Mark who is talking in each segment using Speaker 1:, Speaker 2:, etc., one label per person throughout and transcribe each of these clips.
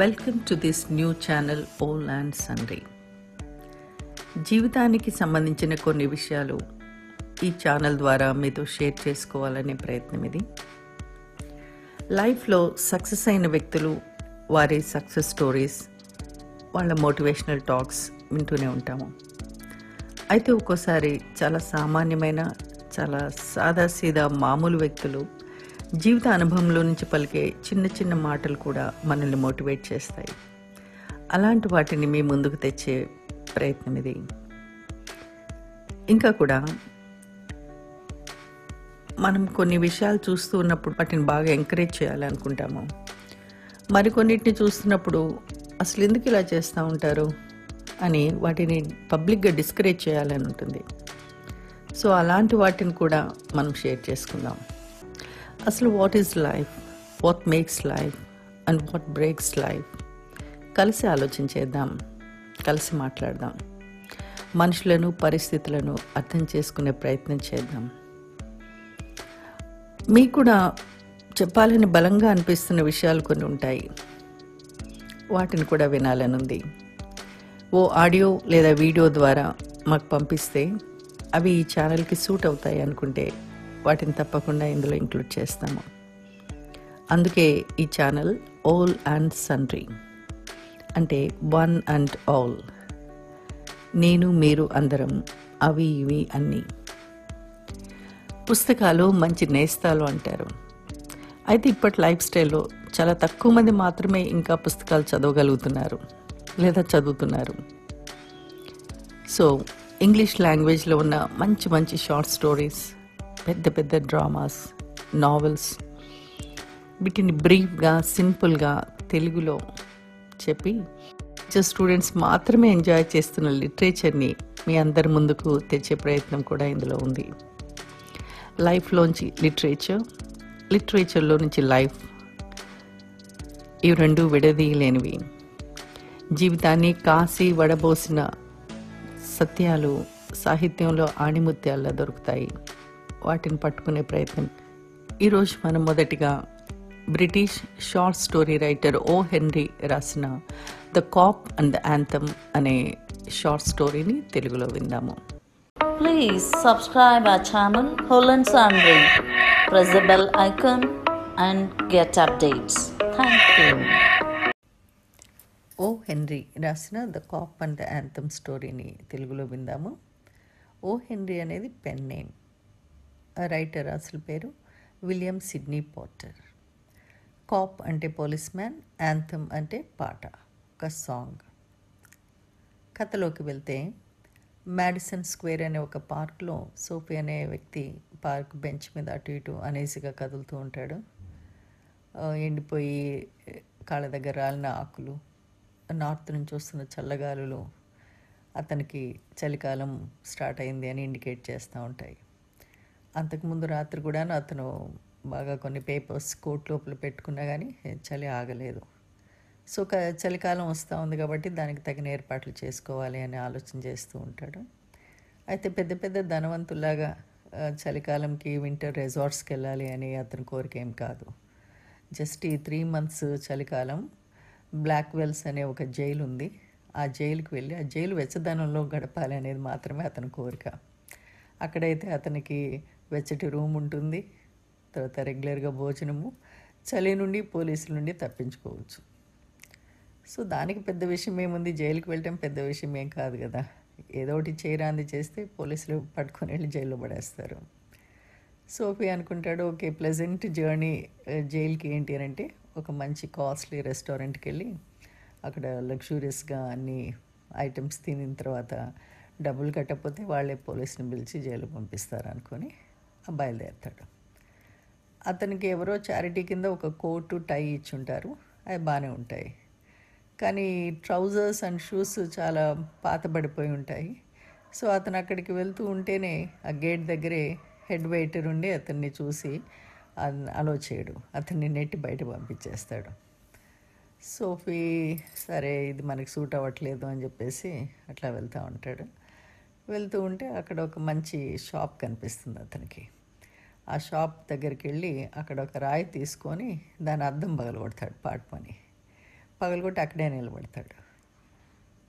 Speaker 1: welcome to this new channel all and sundry జీవితానికి సంబంధించిన కొన్ని విషయాలు ఈ ఛానల్ ద్వారా మీతో షేర్ చేసుకోవాలనే ప్రయత్నం ఇది లైఫ్లో సక్సెస్ అయిన వ్యక్తులు వారి సక్సెస్ స్టోరీస్ వాళ్ళ మోటివేషనల్ టాక్స్ వింటూనే ఉంటాము అయితే ఒక్కోసారి చాలా సామాన్యమైన చాలా సాదాసీదా మామూలు వ్యక్తులు జీవిత అనుభవంలో నుంచి పలికే చిన్న చిన్న మాటలు కూడా మనల్ని మోటివేట్ చేస్తాయి అలాంటి వాటిని మీ ముందుకు తెచ్చే ప్రయత్నం ఇది ఇంకా కూడా మనం కొన్ని విషయాలు చూస్తూ ఉన్నప్పుడు వాటిని బాగా ఎంకరేజ్ చేయాలనుకుంటాము మరికొన్నిటిని చూస్తున్నప్పుడు అసలు ఎందుకు ఇలా చేస్తూ ఉంటారు అని వాటిని పబ్లిక్గా డిస్కరేజ్ చేయాలని ఉంటుంది సో అలాంటి వాటిని కూడా మనం షేర్ చేసుకుందాం అసలు what is life what makes life and what breaks life కలిసి ఆలోచించేద్దాం కలిసి మాట్లాడదాం మనుషులను పరిస్థితులను అర్థం చేసుకునే ప్రయత్నం చేద్దాం మీకు కూడా చెప్పాలని బలంగా అనిపిస్తున్న విషయాలు కొన్ని ఉంటాయి వాటిని కూడా వినాలనుంది ఓ ఆడియో లేదా వీడియో ద్వారా మాకు పంపిస్తే అవి ఈ ఛానల్కి సూట్ అవుతాయి అనుకుంటే వాటిని తప్పకుండా ఇందులో ఇంక్లూడ్ చేస్తాము అందుకే ఈ ఛానల్ ఓల్ అండ్ సన్రీ అంటే వన్ అండ్ ఆల్ నేను మీరు అందరం అవి ఇవి అన్నీ పుస్తకాలు మంచి నేస్తాలు అంటారు అయితే ఇప్పటి లైఫ్ స్టైల్లో చాలా తక్కువ మంది మాత్రమే ఇంకా పుస్తకాలు చదవగలుగుతున్నారు లేదా చదువుతున్నారు సో ఇంగ్లీష్ లాంగ్వేజ్లో ఉన్న మంచి మంచి షార్ట్ స్టోరీస్ పెద్ద పెద్ద డ్రామాస్ నావెల్స్ వీటిని బ్రీఫ్గా సింపుల్గా తెలుగులో చెప్పి స్టూడెంట్స్ మాత్రమే ఎంజాయ్ చేస్తున్న లిటరేచర్ని మీ అందరి ముందుకు తెచ్చే ప్రయత్నం కూడా ఇందులో ఉంది లైఫ్లోంచి లిటరేచర్ లిటరేచర్లో నుంచి లైఫ్ ఇవి రెండు విడదీయలేనివి జీవితాన్ని కాసి వడబోసిన సత్యాలు సాహిత్యంలో ఆణిముత్యాల్లో దొరుకుతాయి వాటిని పట్టుకునే ప్రయత్నం ఈరోజు మనం మొదటిగా British short story writer O Henry రాసిన the cop and the anthem అనే షార్ట్ స్టోరీని తెలుగులో విందాము please subscribe our channel all and sundry press the bell icon and get updates thank you O Henry రాసిన the cop and the anthem స్టోరీని తెలుగులో విందాము O Henry అనేది పెన్ నేమ్ రైటర్ అసలు పేరు విలియం సిడ్నీ పోర్టర్ కాప్ అంటే policeman anthem అంటే పాట ఒక సాంగ్ కథలోకి వెళ్తే మ్యాడిసన్ స్క్వేర్ అనే ఒక పార్క్లో సోఫీ అనే వ్యక్తి పార్క్ బెంచ్ మీద అటు ఇటు అనేసిగా కదులుతూ ఉంటాడు ఎండిపోయి కాళ్ళ దగ్గర రాలిన ఆకులు నార్త్ నుంచి వస్తున్న చల్లగాలులు అతనికి చలికాలం స్టార్ట్ అయింది అని ఇండికేట్ చేస్తూ ఉంటాయి అంతకుముందు రాత్రి కూడా అతను బాగా కొన్ని పేపర్స్ కోట్ లోపల పెట్టుకున్నా కానీ చలి ఆగలేదు సో చలికాలం వస్తూ ఉంది కాబట్టి దానికి తగిన ఏర్పాట్లు చేసుకోవాలి అని ఆలోచన చేస్తూ ఉంటాడు అయితే పెద్ద పెద్ద ధనవంతులాగా చలికాలంకి వింటర్ రిజార్ట్స్కి వెళ్ళాలి అని అతని కోరిక ఏం కాదు జస్ట్ ఈ త్రీ మంత్స్ చలికాలం బ్లాక్ వెల్స్ అనే ఒక జైలు ఉంది ఆ జైలుకి వెళ్ళి ఆ జైలు వెచ్చదనంలో గడపాలి అనేది మాత్రమే అతని కోరిక అక్కడైతే అతనికి వెచ్చటి రూమ్ ఉంటుంది తర్వాత రెగ్యులర్గా భోజనము చలి నుండి పోలీసుల నుండి తప్పించుకోవచ్చు సో దానికి పెద్ద విషయం ఏముంది జైలుకి వెళ్ళటం పెద్ద విషయం ఏం కాదు కదా ఏదో ఒకటి చేయరాంది చేస్తే పోలీసులు పట్టుకొని వెళ్ళి జైల్లో పడేస్తారు సోఫీ అనుకుంటాడు ఓకే ప్లెజెంట్ జర్నీ జైలుకి ఏంటి అని అంటే ఒక మంచి కాస్ట్లీ రెస్టారెంట్కి వెళ్ళి అక్కడ లగ్జూరియస్గా అన్ని ఐటమ్స్ తినిన తర్వాత డబ్బులు కట్టకపోతే వాళ్ళే పోలీసుని పిలిచి జైలు పంపిస్తారు అనుకొని బయలుదేరుతాడు అతనికి ఎవరో చారిటీ కింద ఒక కోటు టై ఇచ్చి ఉంటారు అవి బాగానే ఉంటాయి కానీ ట్రౌజర్స్ అండ్ షూస్ చాలా పాతబడిపోయి ఉంటాయి సో అతను అక్కడికి వెళ్తూ ఉంటేనే ఆ గేట్ దగ్గరే హెడ్ వెయిటర్ ఉండి అతన్ని చూసి అలో చేయడు అతన్ని నెట్టి బయట పంపించేస్తాడు సోఫీ సరే ఇది మనకి సూట్ అవ్వట్లేదు అని చెప్పేసి అట్లా వెళ్తూ ఉంటాడు వెళ్తూ ఉంటే అక్కడ ఒక మంచి షాప్ కనిపిస్తుంది అతనికి ఆ షాప్ దగ్గరికి వెళ్ళి అక్కడ ఒక రాయి తీసుకొని దాని అద్దం పగలగొడతాడు పాటమని పగలగొట్టి అక్కడే నిలబడతాడు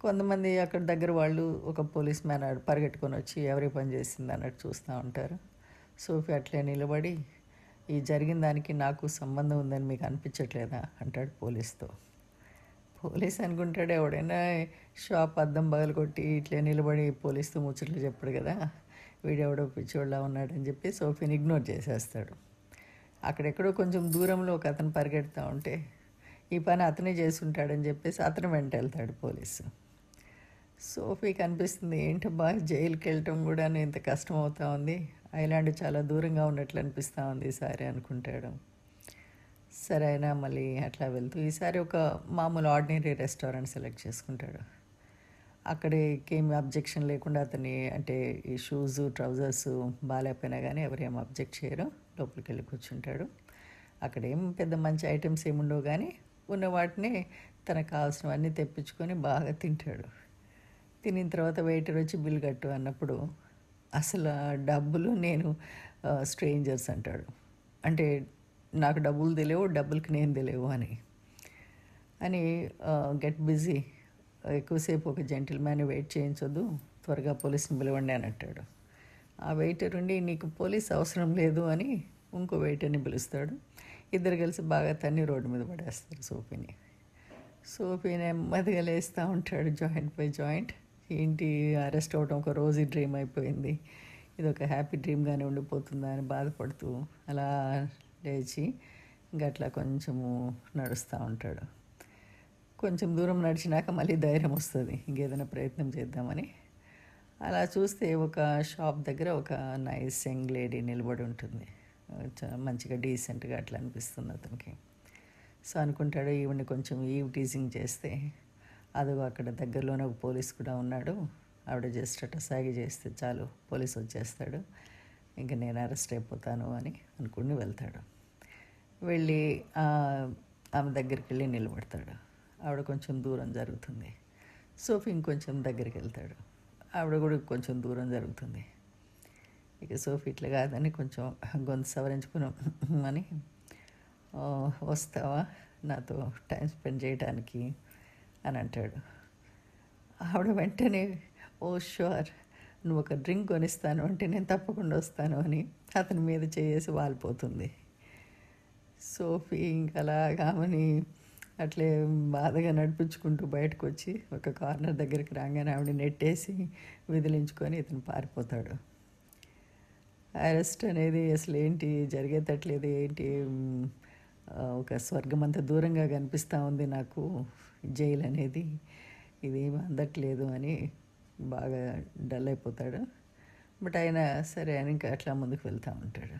Speaker 1: కొంతమంది అక్కడ దగ్గర వాళ్ళు ఒక పోలీస్ మ్యాన్ పరిగెట్టుకొని వచ్చి ఎవరి పని చేసింది అన్నట్టు చూస్తూ ఉంటారు సోఫీ అట్లే నిలబడి ఈ జరిగిన దానికి నాకు సంబంధం ఉందని మీకు అనిపించట్లేదా అంటాడు పోలీస్తో పోలీస్ అనుకుంటాడు ఎవడైనా షాప్ అద్దం పగలగొట్టి ఇట్లే నిలబడి పోలీస్తో ముచ్చట్లు చెప్పాడు కదా వీడెవడో పిచ్చివాళ్ళ ఉన్నాడని చెప్పి సోఫీని ఇగ్నోర్ చేసేస్తాడు అక్కడెక్కడో కొంచెం దూరంలో ఒక అతను పరిగెడుతూ ఉంటే ఈ పని అతనే చేసుకుంటాడని చెప్పేసి అతను వెంట వెళ్తాడు పోలీసు సోఫీ కనిపిస్తుంది ఏంటబ్బా జైలుకి వెళ్ళటం కూడా ఇంత కష్టం అవుతా ఉంది ఐలాండ్ చాలా దూరంగా ఉన్నట్లు అనిపిస్తూ ఉంది ఈసారి అనుకుంటాడు సరే అయినా మళ్ళీ అట్లా వెళ్తూ ఈసారి ఒక మామూలు ఆర్డినరీ రెస్టారెంట్ సెలెక్ట్ చేసుకుంటాడు అక్కడికి ఏమి అబ్జెక్షన్ లేకుండా అతని అంటే ఈ షూస్ ట్రౌజర్స్ బాగాలేకపోయినా కానీ ఎవరేం అబ్జెక్ట్ చేయరు లోపలికి వెళ్ళి కూర్చుంటాడు అక్కడ ఏం పెద్ద మంచి ఐటమ్స్ ఏముండవు కానీ ఉన్న వాటిని తనకు కావాల్సినవన్నీ తెప్పించుకొని బాగా తింటాడు తినిన తర్వాత వెయిటర్ వచ్చి బిల్ కట్టు అన్నప్పుడు అసలు డబ్బులు నేను స్ట్రేంజర్స్ అంటాడు అంటే నాకు డబ్బులు తెలియవు డబ్బులకి నేను తెలియవు అని అని గెట్ బిజీ ఎక్కువసేపు ఒక జెంటిల్ మ్యాన్ వెయిట్ చేయించొద్దు త్వరగా పోలీస్ని పిలవండి అని అంటాడు ఆ వెయిటర్ ఉండి నీకు పోలీస్ అవసరం లేదు అని ఇంకో వెయిటర్ని పిలుస్తాడు ఇద్దరు కలిసి బాగా తన్ని రోడ్డు మీద పడేస్తారు సోఫీని సోఫీని నెమ్మదిగా లేస్తూ ఉంటాడు జాయింట్ బై జాయింట్ ఏంటి అరెస్ట్ అవడం ఒక రోజు డ్రీమ్ అయిపోయింది ఇది ఒక హ్యాపీ డ్రీమ్గానే ఉండిపోతుందా అని బాధపడుతూ అలా లేచి ఇంకా అట్లా కొంచెము నడుస్తూ ఉంటాడు కొంచెం దూరం నడిచినాక మళ్ళీ ధైర్యం వస్తుంది ఇంకేదైనా ప్రయత్నం చేద్దామని అలా చూస్తే ఒక షాప్ దగ్గర ఒక నైస్ యంగ్ లేడీ నిలబడి ఉంటుంది మంచిగా డీసెంట్గా అట్లా అనిపిస్తుంది అతనికి సో అనుకుంటాడు ఈవిని కొంచెం ఈవ్ టీజింగ్ చేస్తే అదిగో అక్కడ దగ్గరలోనే ఒక పోలీస్ కూడా ఉన్నాడు ఆవిడ జస్ట్ అట్ట సాగి చేస్తే చాలు పోలీస్ వచ్చేస్తాడు ఇంకా నేను అరెస్ట్ అయిపోతాను అని అనుకుని వెళ్తాడు వెళ్ళి ఆమె దగ్గరికి వెళ్ళి నిలబడతాడు ఆవిడ కొంచెం దూరం జరుగుతుంది సోఫీ ఇంకొంచెం దగ్గరికి వెళ్తాడు ఆవిడ కూడా కొంచెం దూరం జరుగుతుంది ఇక సోఫీ ఇట్లా కాదని కొంచెం గొంతు సవరించుకున్నాం అని వస్తావా నాతో టైం స్పెండ్ చేయడానికి అని అంటాడు ఆవిడ వెంటనే ఓ షూర్ నువ్వు ఒక డ్రింక్ కొనిస్తాను అంటే నేను తప్పకుండా వస్తాను అని అతని మీద చేసి వాలిపోతుంది సోఫీ ఇంకలా కామని అట్లే బాధగా నడిపించుకుంటూ బయటకు వచ్చి ఒక కార్నర్ దగ్గరికి రాగానే ఆవిడ నెట్టేసి విదిలించుకొని ఇతను పారిపోతాడు అరెస్ట్ అనేది అసలు ఏంటి జరిగేటట్లేదు ఏంటి ఒక స్వర్గం అంత దూరంగా కనిపిస్తూ ఉంది నాకు జైలు అనేది ఇదేమి అందట్లేదు అని బాగా డల్ అయిపోతాడు బట్ ఆయన సరే ఆయన ఇంకా అట్లా ముందుకు వెళ్తూ ఉంటాడు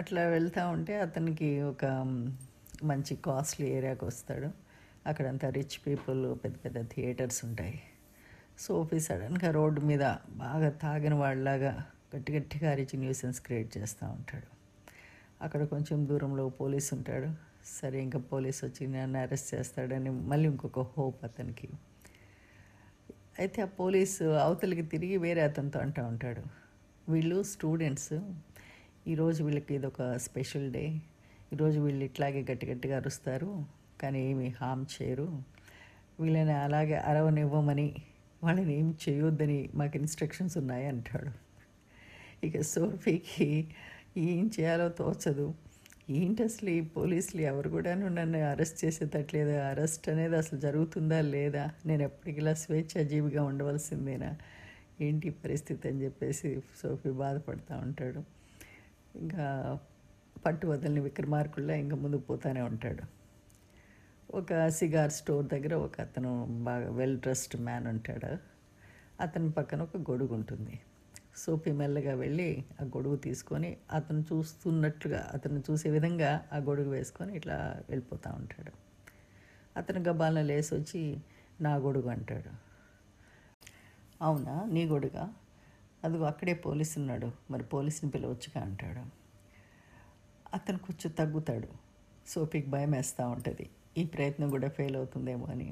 Speaker 1: అట్లా వెళ్తూ ఉంటే అతనికి ఒక మంచి కాస్ట్లీ ఏరియాకి వస్తాడు అక్కడంతా రిచ్ పీపుల్ పెద్ద పెద్ద థియేటర్స్ ఉంటాయి సోఫీ సడన్గా రోడ్డు మీద బాగా తాగిన వాళ్ళలాగా గట్టి గట్టిగా రిచ్ న్యూసెన్స్ క్రియేట్ చేస్తూ ఉంటాడు అక్కడ కొంచెం దూరంలో పోలీస్ ఉంటాడు సరే ఇంకా పోలీస్ వచ్చి నన్ను అరెస్ట్ చేస్తాడని మళ్ళీ ఇంకొక హోప్ అతనికి అయితే ఆ పోలీసు అవతలికి తిరిగి వేరే అతనితో అంటూ ఉంటాడు వీళ్ళు స్టూడెంట్స్ ఈరోజు వీళ్ళకి ఇదొక స్పెషల్ డే ఈరోజు వీళ్ళు ఇట్లాగే గట్టి గట్టిగా అరుస్తారు కానీ ఏమి హామ్ చేయరు వీళ్ళని అలాగే అరవనివ్వమని వాళ్ళని ఏం చేయొద్దని మాకు ఇన్స్ట్రక్షన్స్ ఉన్నాయి అంటాడు ఇక సోఫీకి ఏం చేయాలో తోచదు ఏంటి అసలు ఈ పోలీసులు ఎవరు కూడా నన్ను అరెస్ట్ చేసేటట్లేదు అరెస్ట్ అనేది అసలు జరుగుతుందా లేదా నేను ఎప్పటికి ఇలా స్వేచ్ఛాజీవిగా ఉండవలసిందేనా ఏంటి పరిస్థితి అని చెప్పేసి సోఫీ బాధపడుతూ ఉంటాడు ఇంకా పట్టు వదిలిన విక్రమార్కుల్లో ఇంకా ముందుకు పోతానే ఉంటాడు ఒక సిగార్ స్టోర్ దగ్గర ఒక అతను బాగా వెల్ డ్రెస్డ్ మ్యాన్ ఉంటాడు అతని పక్కన ఒక గొడుగు ఉంటుంది సోపి మెల్లగా వెళ్ళి ఆ గొడుగు తీసుకొని అతను చూస్తున్నట్లుగా అతను చూసే విధంగా ఆ గొడుగు వేసుకొని ఇట్లా వెళ్ళిపోతూ ఉంటాడు అతను గబాలను లేసి వచ్చి నా గొడుగు అంటాడు అవునా నీ గొడుగా అదిగో అక్కడే పోలీసు ఉన్నాడు మరి పోలీసుని పిలవచ్చుగా అంటాడు అతను కొంచెం తగ్గుతాడు సోఫీకి భయం వేస్తూ ఉంటుంది ఈ ప్రయత్నం కూడా ఫెయిల్ అవుతుందేమో అని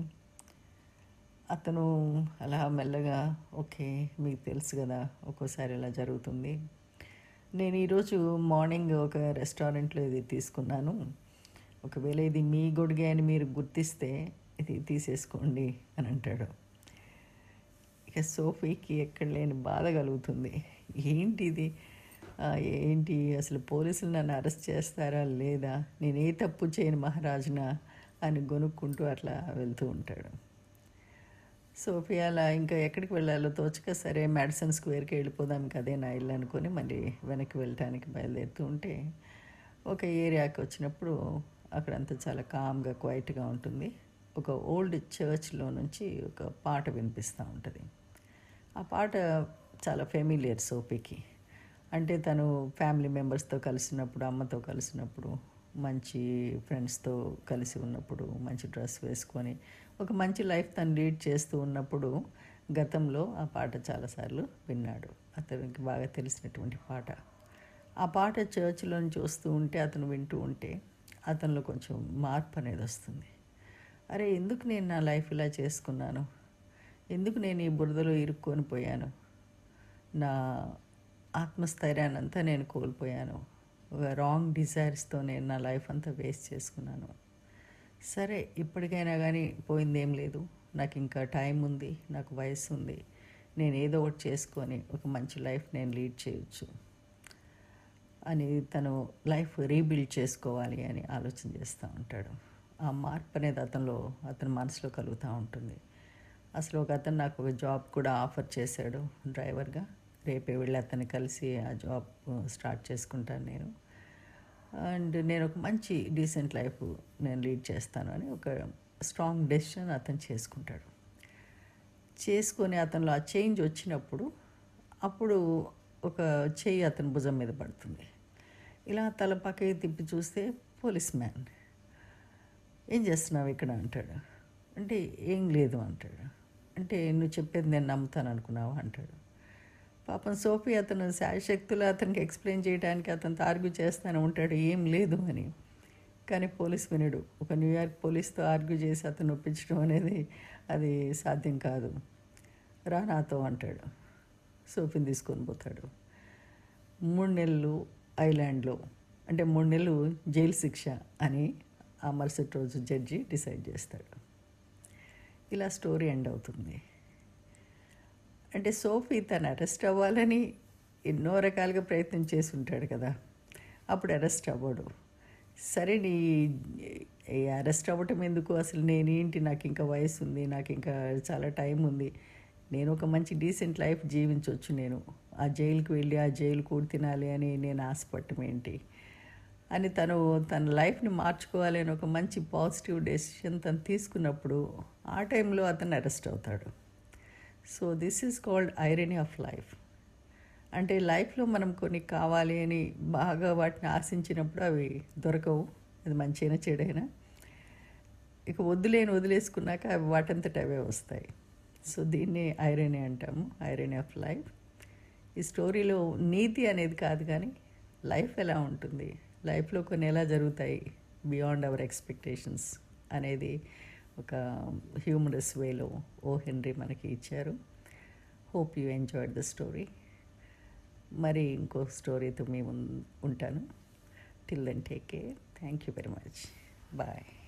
Speaker 1: అతను అలా మెల్లగా ఓకే మీకు తెలుసు కదా ఒక్కోసారి ఇలా జరుగుతుంది నేను ఈరోజు మార్నింగ్ ఒక రెస్టారెంట్లో ఇది తీసుకున్నాను ఒకవేళ ఇది మీ గొడుగే అని మీరు గుర్తిస్తే ఇది తీసేసుకోండి అని అంటాడు ఇక సోఫీకి ఎక్కడ లేని బాధ కలుగుతుంది ఏంటిది ఏంటి అసలు పోలీసులు నన్ను అరెస్ట్ చేస్తారా లేదా నేను ఏ తప్పు చేయను మహారాజున అని గొనుక్కుంటూ అట్లా వెళ్తూ ఉంటాడు సోఫియాలా అలా ఇంకా ఎక్కడికి వెళ్ళాలో తోచక సరే మెడిసిన్ స్క్వేర్కి వెళ్ళిపోదాం కదే నా ఇల్లు అనుకొని మళ్ళీ వెనక్కి వెళ్ళటానికి బయలుదేరుతూ ఉంటే ఒక ఏరియాకి వచ్చినప్పుడు అక్కడంతా చాలా కామ్గా క్వైట్గా ఉంటుంది ఒక ఓల్డ్ చర్చ్లో నుంచి ఒక పాట వినిపిస్తూ ఉంటుంది ఆ పాట చాలా ఫెమిలియర్ సోఫీకి అంటే తను ఫ్యామిలీ మెంబర్స్తో కలిసినప్పుడు అమ్మతో కలిసినప్పుడు మంచి ఫ్రెండ్స్తో కలిసి ఉన్నప్పుడు మంచి డ్రెస్ వేసుకొని ఒక మంచి లైఫ్ తను లీడ్ చేస్తూ ఉన్నప్పుడు గతంలో ఆ పాట చాలాసార్లు విన్నాడు అతనికి బాగా తెలిసినటువంటి పాట ఆ పాట చర్చ్లో చూస్తూ ఉంటే అతను వింటూ ఉంటే అతనిలో కొంచెం మార్పు అనేది వస్తుంది అరే ఎందుకు నేను నా లైఫ్ ఇలా చేసుకున్నాను ఎందుకు నేను ఈ బురదలో ఇరుక్కొని పోయాను నా ఆత్మస్థైర్యాన్ని అంతా నేను కోల్పోయాను రాంగ్ డిజైర్స్తో నేను నా లైఫ్ అంతా వేస్ట్ చేసుకున్నాను సరే ఇప్పటికైనా కానీ పోయిందేం లేదు నాకు ఇంకా టైం ఉంది నాకు వయసు ఉంది నేను ఏదో ఒకటి చేసుకొని ఒక మంచి లైఫ్ నేను లీడ్ చేయొచ్చు అని తను లైఫ్ రీబిల్డ్ చేసుకోవాలి అని ఆలోచన చేస్తూ ఉంటాడు ఆ మార్పు అనేది అతనిలో అతని మనసులో కలుగుతూ ఉంటుంది అసలు ఒక అతను నాకు ఒక జాబ్ కూడా ఆఫర్ చేశాడు డ్రైవర్గా రేపే వెళ్ళి అతన్ని కలిసి ఆ జాబ్ స్టార్ట్ చేసుకుంటాను నేను అండ్ నేను ఒక మంచి డీసెంట్ లైఫ్ నేను లీడ్ చేస్తాను అని ఒక స్ట్రాంగ్ డెసిషన్ అతను చేసుకుంటాడు చేసుకొని అతనిలో ఆ చేంజ్ వచ్చినప్పుడు అప్పుడు ఒక చేయి అతని భుజం మీద పడుతుంది ఇలా తల పక్కకి తిప్పి చూస్తే పోలీస్ మ్యాన్ ఏం చేస్తున్నావు ఇక్కడ అంటాడు అంటే ఏం లేదు అంటాడు అంటే నువ్వు చెప్పేది నేను నమ్ముతాను అనుకున్నావా అంటాడు పాపం సోఫీ అతను శాశక్తులు అతనికి ఎక్స్ప్లెయిన్ చేయడానికి అతను తార్గు చేస్తానే ఉంటాడు ఏం లేదు అని కానీ పోలీస్ వినడు ఒక న్యూయార్క్ పోలీస్తో ఆర్గ్యూ చేసి అతను ఒప్పించడం అనేది అది సాధ్యం కాదు రా నాతో అంటాడు సోఫీని తీసుకొని పోతాడు మూడు నెలలు ఐలాండ్లో అంటే మూడు నెలలు జైలు శిక్ష అని ఆ మరుసటి రోజు జడ్జి డిసైడ్ చేస్తాడు ఇలా స్టోరీ ఎండ్ అవుతుంది అంటే సోఫీ తను అరెస్ట్ అవ్వాలని ఎన్నో రకాలుగా ప్రయత్నం చేసి ఉంటాడు కదా అప్పుడు అరెస్ట్ అవ్వడు సరే నీ అరెస్ట్ అవ్వటం ఎందుకు అసలు నేనేంటి నాకు ఇంకా వయసు ఉంది నాకు ఇంకా చాలా టైం ఉంది నేను ఒక మంచి డీసెంట్ లైఫ్ జీవించవచ్చు నేను ఆ జైలుకి వెళ్ళి ఆ జైలు కూడి తినాలి అని నేను ఆశపడటం ఏంటి అని తను తన లైఫ్ని మార్చుకోవాలి అని ఒక మంచి పాజిటివ్ డెసిషన్ తను తీసుకున్నప్పుడు ఆ టైంలో అతను అరెస్ట్ అవుతాడు so this is called irony of life అంటే లైఫ్లో మనం కొన్ని కావాలి అని బాగా వాటిని ఆశించినప్పుడు అవి దొరకవు అది మంచైనా చెడైనా ఇక వద్దులేని వదిలేసుకున్నాక అవి వాటంతట అవే వస్తాయి సో దీన్ని ఐరని అంటాము ఐరని ఆఫ్ లైఫ్ ఈ స్టోరీలో నీతి అనేది కాదు కానీ లైఫ్ ఎలా ఉంటుంది లైఫ్లో కొన్ని ఎలా జరుగుతాయి బియాండ్ అవర్ ఎక్స్పెక్టేషన్స్ అనేది ఒక హ్యూమరస్ వేలో ఓ హెన్రీ మనకి ఇచ్చారు hope you enjoyed the story మరి ఇంకో స్టోరీతో మేము ఉంటాను till then take care thank you very much bye